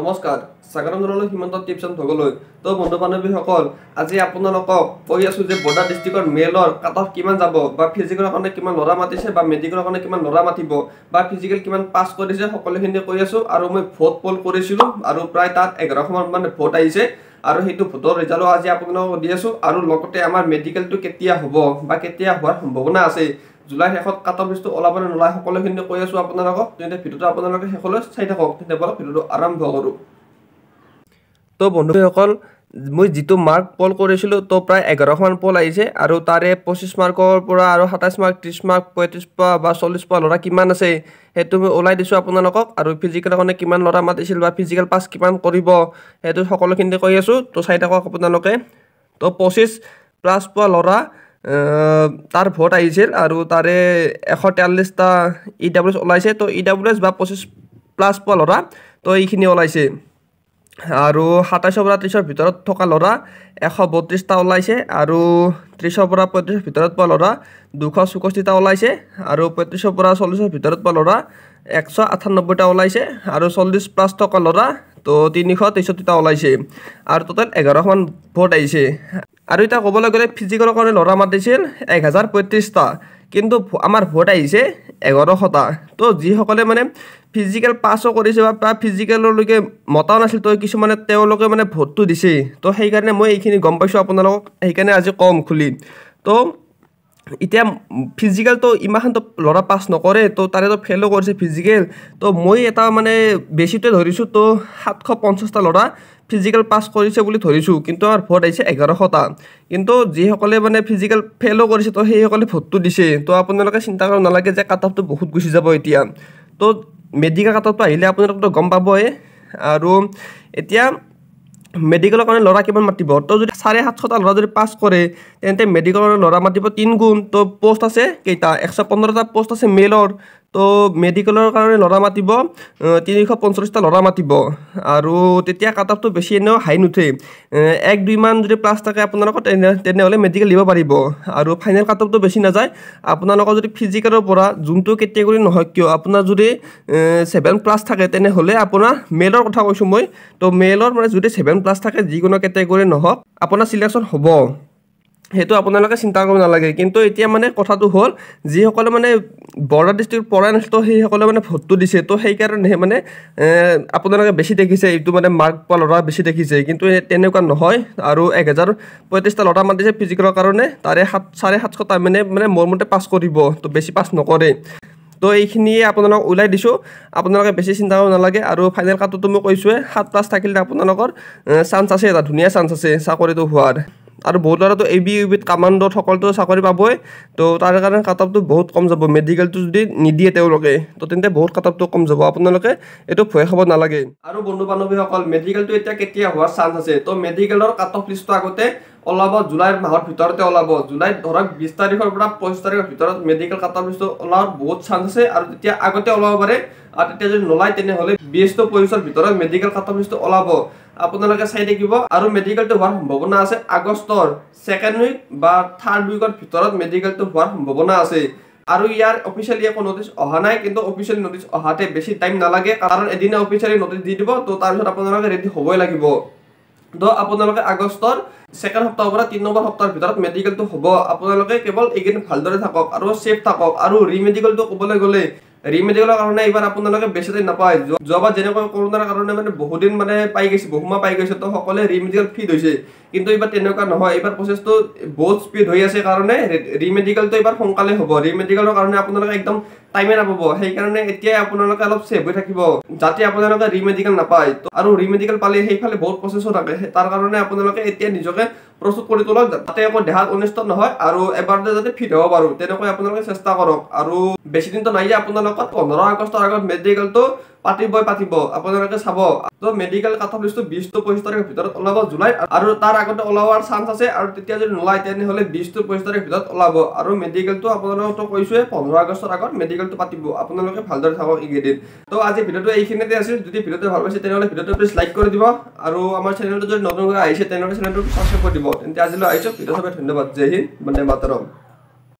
নমস্কাৰ স্বাগতম জনালোঁ হিমন্ত টিপচন্দ ভগলৈ তো বন্ধু বান্ধৱীসকল আজি আপোনালোকক কৈ আছোঁ যে বৰ্ডাৰ ডিষ্ট্ৰিক্টৰ মেলৰ কাট অফ কিমান যাব বা ফিজিকেলৰ কাৰণে কিমান ল'ৰা মাতিছে বা মেডিকেলৰ কাৰণে কিমান ল'ৰা মাতিব বা ফিজিকেল কিমান পাছ কৰিছে সকলোখিনি কৈ আছো আৰু মই ভোট পল কৰিছিলোঁ আৰু প্ৰায় তাত এঘাৰশমান মানে ভোট আহিছে আৰু সেইটো ভোটৰ ৰিজাল্টো আজি আপোনালোকক দি আছোঁ আৰু লগতে আমাৰ মেডিকেলটো কেতিয়া হ'ব বা কেতিয়া হোৱাৰ সম্ভাৱনা আছে জুলাই শেষত কাটা পিছটো ওলাবনে নোলাই সকলোখিনি কৈ আছোঁ আপোনালোকক তেন্তে ভিডিঅ'টো আপোনালোকে শেষলৈ চাই থাকক তেন্তে বাৰু ভিডিঅ'টো আৰম্ভ কৰোঁ তো বন্ধুসকল মই যিটো মাৰ্ক পল কৰিছিলোঁ তো প্ৰায় এঘাৰশমান পল আহিছে আৰু তাৰে পঁচিছ মাৰ্কৰ পৰা আৰু সাতাইছ মাৰ্ক ত্ৰিছ মাৰ্ক পঁয়ত্ৰিছ পোৱা বা চল্লিছ পোৱা ল'ৰা কিমান আছে সেইটো মই ওলাই দিছোঁ আপোনালোকক আৰু ফিজিকেল কাৰণে কিমান ল'ৰা মাতিছিল বা ফিজিকেল পাছ কিমান কৰিব সেইটো সকলোখিনি কৈ আছোঁ তো চাই থাকক আপোনালোকে তো পঁচিছ প্লাছ পোৱা ল'ৰা তাৰ ভোট আহিছিল আৰু তাৰে এশ তেয়াল্লিছটা ই e ডাব্লিউ এছ ওলাইছে তো ই ডাব্লিউ এছ বা পঁচিছ প্লাছ পোৱা ল'ৰা তো এইখিনি ওলাইছে আৰু সাতাইছৰ পৰা ত্ৰিছৰ ভিতৰত থকা ল'ৰা এশ বত্ৰিছটা ওলাইছে আৰু ত্ৰিছৰ পৰা পঁয়ত্ৰিছৰ ভিতৰত পোৱা ল'ৰা দুশ চৌষষ্ঠিটা ওলাইছে আৰু পঁয়ত্ৰিছৰ পৰা চল্লিছৰ ভিতৰত পোৱা ল'ৰা একশ আঠানব্বৈটা ওলাইছে আৰু চল্লিছ প্লাছ থকা ল'ৰা তো তিনিশ তেষষ্ঠিটা ওলাইছে আৰু টোটেল এঘাৰশমান ভোট আহিছে আৰু এতিয়া ক'বলৈ গ'লে ফিজিকেলৰ কাৰণে ল'ৰা মাতিছিল এক হাজাৰ পঁয়ত্ৰিছটা কিন্তু আমাৰ ভোট আহিছে এঘাৰশটা তো যিসকলে মানে ফিজিকেল পাছো কৰিছে বা প্ৰায় ফিজিকেললৈকে মতাও নাছিল তো কিছুমানে তেওঁলোকে মানে ভোটটো দিছেই তো সেইকাৰণে মই এইখিনি গম পাইছোঁ আপোনালোকক সেইকাৰণে আজি কম খুলি তো এতিয়া ফিজিকেলতো ইমানখানতো ল'ৰা পাছ নকৰে তো তাৰেতো ফেইলো কৰিছে ফিজিকেল তো মই এটা মানে বেছিটোৱে ধৰিছোঁ তো সাতশ পঞ্চাছটা ল'ৰা ফিজিকেল পাছ কৰিছে বুলি ধৰিছোঁ কিন্তু আমাৰ ভোট আহিছে এঘাৰশটা কিন্তু যিসকলে মানে ফিজিকেল ফেইলো কৰিছে তো সেইসকলে ভোটটো দিছে তো আপোনালোকে চিন্তা কৰিব নালাগে যে কাট অফটো বহুত গুচি যাব এতিয়া তো মেডিকেল কাট অফটো আহিলে আপোনালোকেতো গম পাবই আৰু এতিয়া মেডিকেলৰ কাৰণে ল'ৰা কিমান মাতিব তো যদি চাৰে সাতশটা ল'ৰা যদি পাছ কৰে তেন্তে মেডিকেলৰ ল'ৰা মাতিব তিনি গুণ তো পষ্ট আছে কেইটা একশ পোন্ধৰটা পষ্ট আছে মেলৰ তো মেডিকেলৰ কাৰণে ল'ৰা মাতিব তিনিশ পঞ্চল্লিছটা ল'ৰা মাতিব আৰু তেতিয়া কাট বেছি এনেও হাই নুঠে এক দুইমান যদি প্লাছ থাকে আপোনালোকৰ তেনে তেনেহ'লে মেডিকেল দিব পাৰিব আৰু ফাইনেল কাট বেছি নাযায় আপোনালোকৰ যদি ফিজিকেলৰ পৰা যোনটো কেটেগৰী নহয় কিয় আপোনাৰ যদি ছেভেন প্লাছ থাকে তেনেহ'লে আপোনাৰ মেলৰ কথা কৈছোঁ মই তো মেলৰ মানে যদি ছেভেন প্লাছ থাকে যিকোনো কেটেগৰী নহওক আপোনাৰ চিলেকশ্যন হ'ব সেইটো আপোনালোকে চিন্তা কৰিব নালাগে কিন্তু এতিয়া মানে কথাটো হ'ল যিসকলে মানে বৰদা ডিষ্ট্ৰিক্টত পৰা নাছিলে সেইসকলে মানে ভোটটো দিছে তো সেইকাৰণেহে মানে আপোনালোকে বেছি দেখিছে এইটো মানে মাৰ্ক পোৱা ল'ৰা বেছি দেখিছে কিন্তু তেনেকুৱা নহয় আৰু এক হেজাৰ পঁয়ত্ৰিছটা ল'ৰা মাতিছে ফিজিকেলৰ কাৰণে তাৰে সাত চাৰে সাতশ তাৰমানে মানে মোৰ মতে পাছ কৰিব তো বেছি পাছ নকৰে তো এইখিনিয়ে আপোনালোকক ওলাই দিছোঁ আপোনালোকে বেছি চিন্তা কৰিব নালাগে আৰু ফাইনেল কাটোতো মই কৈছোঁৱে সাত প্লাছ থাকিলে আপোনালোকৰ চান্স আছে এটা ধুনীয়া চান্স আছে চাকৰিটো হোৱাৰ আৰু বহুত ল'ৰাটো এ বি ইউ বিত কামাণ্ডত সকলোতো চাকৰি পাবই তো তাৰ কাৰণে কাটপটো বহুত কম যাব মেডিকেলটো যদি নিদিয়ে তেওঁলোকে তো তেন্তে বহুত কাটপটো কম যাব আপোনালোকে এইটো ভয় খাব নালাগে আৰু বন্ধু বান্ধৱীসকল মেডিকেলটো এতিয়া কেতিয়া হোৱাৰ চান্স আছে তো মেডিকেলৰ কাটঅফ লিষ্টটো আগতে ওলাব জুলাইৰ মাহৰ ভিতৰতে ওলাব জুলাইত ধৰক বিছ তাৰিখৰ পৰা পঁচিছ তাৰিখৰ ভিতৰত মেডিকেল কাটৰ পিছত ওলোৱাৰ বহুত চান্স আছে আৰু তেতিয়া আগতে ওলাব পাৰে আৰু তেতিয়া যদি নোলায় তেনেহ'লে টু পঁচিছৰ ভিতৰত মেডিকেল কাটৰ পিছটো ওলাব আপোনালোকে চাই থাকিব আৰু মেডিকেলটো হোৱাৰ সম্ভাৱনা আছে আগষ্টৰ ছেকেণ্ড উইক বা থাৰ্ড উইকৰ ভিতৰত মেডিকেলটো হোৱাৰ সম্ভাৱনা আছে আৰু ইয়াৰ অফিচিয়েলি একো নটিছ অহা নাই কিন্তু অফিচিয়েলি নটিছ অহাতে বেছি টাইম নালাগে কাৰণ এদিনে অফিচিয়েলি নটিছ দি দিব তো তাৰপিছত আপোনালোকে ৰেডি হ'বই লাগিব দহ আপোনালোকে আগষ্টৰ ছেকেণ্ড সপ্তাহৰ পৰা তিনি নম্বৰ সপ্তাহৰ ভিতৰত মেডিকেলটো হ'ব আপোনালোকে কেৱল এইকেইদিন ভালদৰে থাকক আৰু চেফ থাকক আৰু ৰি মেডিকেলটো ক'বলৈ গ'লে ৰিমেডিকেলৰ কাৰণে এইবাৰ আপোনালোকে বেছি দিন নাপায় যোৱাবাৰ যেনেকৈ কৰোণাৰ কাৰণে মানে বহুদিন মানে পাই গৈছে বহুমা পাই গৈছে তো সকলোৱে ৰিমেডিকেল ফিট হৈছে কিন্তু এইবাৰ তেনেকুৱা নহয় এইবাৰ প্ৰচেছটো বহুত স্পীড হৈ আছে কাৰণে ৰিমেডিকেলটো এইবাৰ সোনকালে হ'ব ৰিমেডিকেলৰ কাৰণে আপোনালোকে একদম টাইমে নাপাব সেইকাৰণে এতিয়াই আপোনালোকে অলপ ছেভ হৈ থাকিব যাতে আপোনালোকে ৰিমেডিকেল নাপায় তো আৰু ৰিমেডিকেল পালে সেইফালে বহুত প্ৰচেছো থাকে তাৰ কাৰণে প্ৰস্তুত কৰি তোলক তাতে একো দেহাত অনিষ্ট নহয় আৰু এবাৰ যাতে ফিট হ'ব পাৰোঁ তেনেকৈ আপোনালোকে চেষ্টা কৰক আৰু বেছিদিনটো নাই যে আপোনালোকক পোন্ধৰ আগষ্টৰ আগত মেডিকেলটো পাতিবই পাতিব আপোনালোকে চাব তো মেডিকেল কাঠ অফ লিষ্টো বিশ টু পঁচিছ তাৰিখৰ ভিতৰত ওলাব জুলাই আৰু তাৰ আগতে ওলোৱাৰ চান্স আছে আৰু তেতিয়া যদি নোলায় তেনেহ'লে বিশ টু পঁচিছ তাৰিখৰ ভিতৰত ওলাব আৰু মেডিকেলটো আপোনালোকেতো কৈছোৱে পোন্ধৰ আগষ্টৰ আগত মেডিকেলটো পাতিব আপোনালোকে ভালদৰে থাকক এইকেইদিন তো আজি ভিডিঅ'টো এইখিনিতে আছিল যদি ভিডিঅ'টো ভাল পাইছে তেনেহ'লে ভিডিঅ'টো প্লিজ লাইক কৰি দিব আৰু আমাৰ চেনেলটো যদি নতুনকৈ আহিছে তেনেহ'লে চেনেলটো ছাবস্ক্ৰাইব কৰি দিব তেন্তে আজিলৈ আহিছোঁ ভিডিঅ' চবে ধন্যবাদ জয় হিন্দ বন্দে মাতৰম